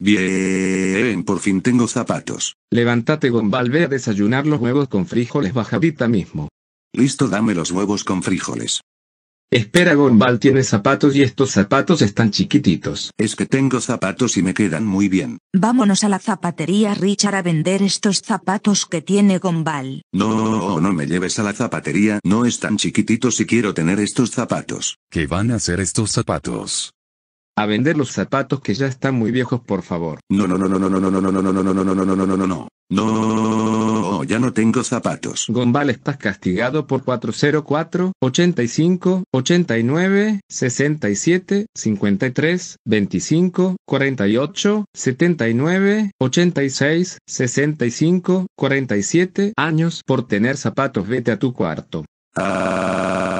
Bien, por fin tengo zapatos. Levántate, Gombal, ve a desayunar los huevos con frijoles bajadita mismo. Listo, dame los huevos con frijoles. Espera, Gombal, tiene zapatos y estos zapatos están chiquititos. Es que tengo zapatos y me quedan muy bien. Vámonos a la zapatería, Richard, a vender estos zapatos que tiene Gombal. No, no me lleves a la zapatería, no están chiquititos y quiero tener estos zapatos. ¿Qué van a hacer estos zapatos? a vender los zapatos que ya están muy viejos, por favor. No, no, no, no, no, no, no, no, no, no, no, no, no, no, no, no, no, no, no. No, ya no tengo zapatos. Gombal, estás castigado por 404, 85, 89, 67, 53, 25, 48, 79, 86, 65, 47 años por tener zapatos. Vete a tu cuarto. Ah.